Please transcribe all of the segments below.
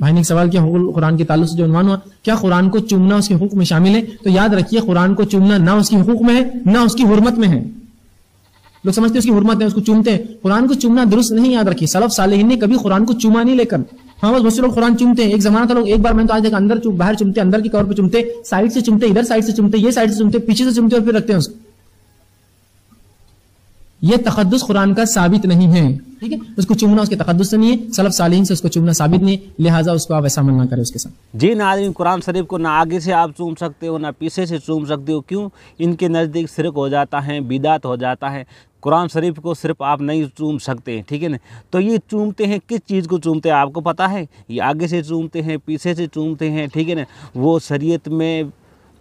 भाई ने एक सवाल किया कुरान के तालु से जो अनुमान हुआ क्या कुरान को चुमना उसके हुक्म में शामिल है तो याद रखिए कुरान को चुमना ना उसके हुक्म में है ना उसकी हुरमत में है लोग समझते हैं उसकी हुरमत है उसको चुमते हैं कुरान को चुमना दुरुस्त नहीं याद रखिए सलफ सालेहीन ने कभी कुरान को चुमा नहीं लेकर हाँ बस बहुत से लोग कुरान चुमते हैं एक जमाना था लोग एक बार मैंने तो आज देखा अंदर बाहर चुमते अंदर की कवर पर चुमते साइड से चुमते इधर साइड से चुमते ये साइड से चुमते पीछे से चुमते और फिर रखते हैं उसको ये तकदस कुरान का साबित नहीं है ठीक है उसको चुमना उसके तकदस से नहीं है सलफ साल से उसको चुमना साबित नहीं लिहाजा उसको आप ऐसा मना करें उसके साथ जी नाजरीन कुरान शरीफ को ना आगे से आप चूम सकते हो ना पीछे से चूम सकते हो क्यों इनके नज़दीक सिरक हो जाता है बिदात हो जाता है कुरान शरीफ को सिर्फ आप नहीं चूम सकते हैं ठीक है ना तो ये चूमते हैं किस चीज़ को चूमते हैं आपको पता है ये आगे से चूमते हैं पीछे से चूमते हैं ठीक है ना वो शरीयत में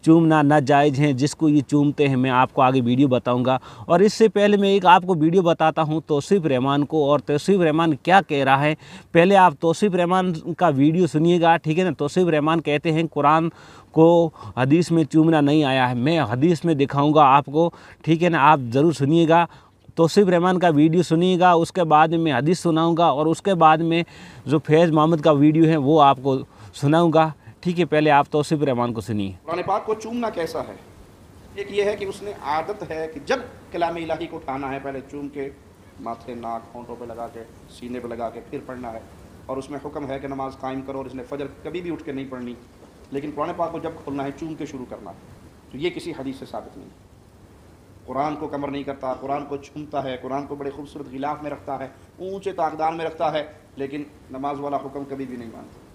चूमना नाजायज़ हैं जिसको ये चूमते हैं मैं आपको आगे वीडियो बताऊंगा और इससे पहले मैं एक आपको वीडियो बताता हूं तोसीफ़ रहमान को और तोसीफ़ रहमान क्या कह रहा है पहले आप तोसीफ़ रहमान का वीडियो सुनिएगा ठीक है ना तोसीफ़ रहमान कहते हैं कुरान को हदीस में चूमना नहीं आया है मैं हदीस में दिखाऊँगा आपको ठीक है ना आप ज़रूर सुनिएगा तोसीफ़ रहमान का वीडियो सुनिएगा उसके बाद में हदीस सुनाऊँगा और उसके बाद में जो फैज़ मोहम्मद का वीडियो है वो आपको सुनाऊँगा ठीक है पहले आप तोसिफ रहमान को सुनिए कुरान पाक को चूमना कैसा है एक ये है कि उसने आदत है कि जब कलाम इलाही को उठाना है पहले चूम के माथे नाक होंठों पे लगा के सीने पे लगा के फिर पढ़ना है और उसमें हुक्म है कि नमाज कायम करो और इसने फजर कभी भी उठ के नहीं पढ़नी लेकिन कुरान पाक को जब खोलना है चूम के शुरू करना है तो ये किसी हदीस से साबित नहीं है कुरान को कमर नहीं करता कुरान को छूमता है कुरान को बड़े खूबसूरत गिलाफ में रखता है ऊंचे ताकदार में रखता है लेकिन नमाज वाला हुक्म कभी भी नहीं मानता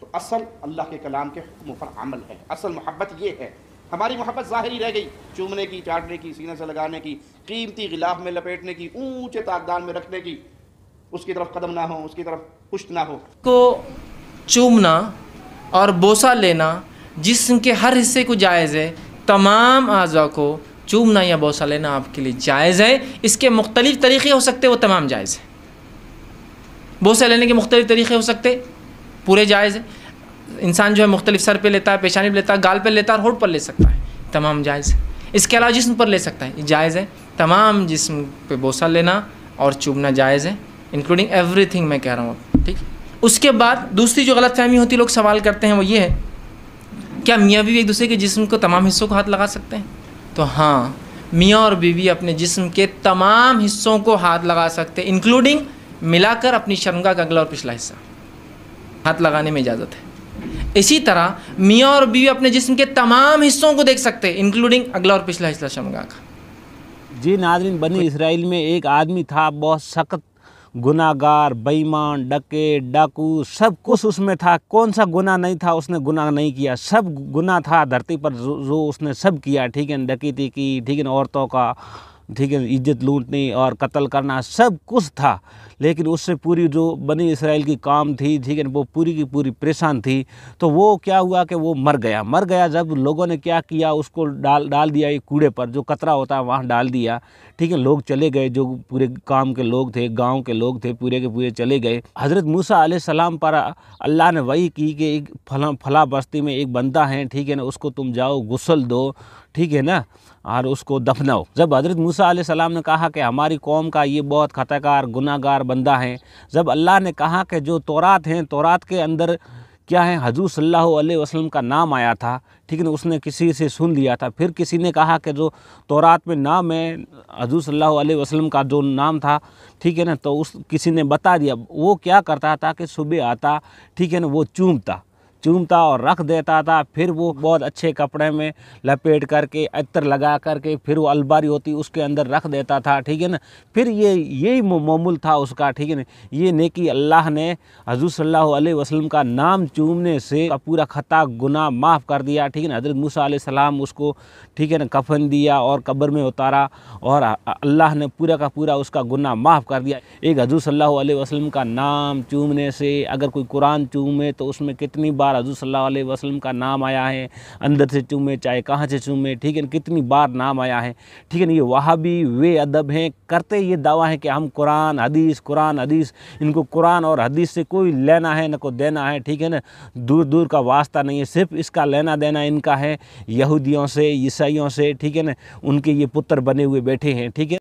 तो असल अल्लाह के कलाम के हुक्म पर अमल है असल मोहब्बत ये है हमारी मोहब्बत ज़ाहरी रह गई चूमने की चाटने की सीने से लगाने की कीमती गिलाफ में लपेटने की ऊंचे ताकदान में रखने की उसकी तरफ कदम ना हो उसकी तरफ पुष्ट ना हो को चूमना और बोसा लेना जिसम के हर हिस्से को जायज़ है तमाम अज़ा को चूमना या बोसा लेना आपके लिए जायज़ है इसके मुख्तलिफ़ तरीक़े हो सकते वो तमाम जायज़ है बोसा लेने के मुख्तलिफ़ तरीक़े हो सकते पूरे जायज़ है इंसान जो है मुख्तलिफ सर पे लेता है पेशानी पर लेता है गाल पर लेता है और होठ पर ले सकता है तमाम जायज़ है इसके अलावा जिसम पर ले सकता है जायज़ है तमाम जिसम पे बोसा लेना और चूबना जायज़ है इंक्लूडिंग थिंग मैं कह रहा हूँ ठीक उसके बाद दूसरी जो गलत फहमी होती लोग सवाल करते हैं वो ये है क्या मियाँ बीवी एक दूसरे के जिसम को तमाम हिस्सों को हाथ लगा सकते हैं तो हाँ मियाँ और बीवी अपने जिसम के तमाम हिस्सों को हाथ लगा सकते हैं इंक्लूडिंग मिलाकर अपनी शर्मगा का अगला और पिछला हिस्सा हाथ लगाने में इजाज़त है इसी तरह मियाँ और बीवी अपने जिसम के तमाम हिस्सों को देख सकते हैं इंक्लूडिंग अगला और पिछला हिस्सा शमगा का जी नाजरीन बनी इसराइल में एक आदमी था बहुत सख्त गुनागार बेईमान डके डाकू सब कुछ उसमें था कौन सा गुना नहीं था उसने गुना नहीं किया सब गुना था धरती पर जो, जो उसने सब किया ठीक है थी की ठीक है औरतों का ठीक है इज्जत लूटनी और कत्ल करना सब कुछ था लेकिन उससे पूरी जो बनी इसराइल की काम थी ठीक है वो पूरी की पूरी परेशान थी तो वो क्या हुआ कि वो मर गया मर गया जब लोगों ने क्या किया उसको डाल डाल दिया एक कूड़े पर जो कतरा होता है वहाँ डाल दिया ठीक है लोग चले गए जो पूरे काम के लोग थे गाँव के लोग थे पूरे के पूरे चले गए हज़रत मूसा सलाम पर अल्लाह ने वही की कि एक फला फला बस्ती में एक बंदा है ठीक है ना उसको तुम जाओ गुसल दो ठीक है ना और उसको दफनाओ जब हजरत मूसा मूसा सलाम ने कहा कि हमारी कौम का ये बहुत खतकार गुनागार बंदा है जब अल्लाह ने कहा कि जो तोरात हैं तोरात के अंदर क्या है हजू सल्ला वसलम का नाम आया था ठीक है ना उसने किसी से सुन लिया था फिर किसी ने कहा कि जो तौरात में नाम है हजू सल्ला वसलम का जो नाम था ठीक है ना तो उस किसी ने बता दिया वो क्या करता था कि सुबह आता ठीक है ना वो चूमता चूमता और रख देता था फिर वो बहुत अच्छे कपड़े में लपेट करके अतर लगा करके फिर वो अलबारी होती उसके अंदर रख देता था ठीक है ना फिर ये यही मामूल था उसका ठीक है ना ये नेकी अल्लाह ने हजूर सल्ला वसलम का नाम चूमने से पूरा खता गुना माफ़ कर दिया ठीक है ना हजरत मूसा सलाम उसको ठीक है ना कफन दिया और कब्र में उतारा और अल्लाह ने पूरा का पूरा उसका गुना माफ़ कर दिया एक हजूर सल्ला वसलम का नाम चूमने से अगर कोई कुरान चूमे तो उसमें कितनी बार बार हजू सल वसलम का नाम आया है अंदर से चूमे चाहे कहाँ से चूमे ठीक है कितनी बार नाम आया है ठीक है ना ये भी वे अदब हैं करते ये दावा है कि हम कुरान हदीस कुरान हदीस इनको कुरान और हदीस से कोई लेना है ना को देना है ठीक है ना दूर दूर का वास्ता नहीं है सिर्फ इसका लेना देना इनका है यहूदियों से ईसाइयों से ठीक है ना उनके ये पुत्र बने हुए बैठे हैं ठीक है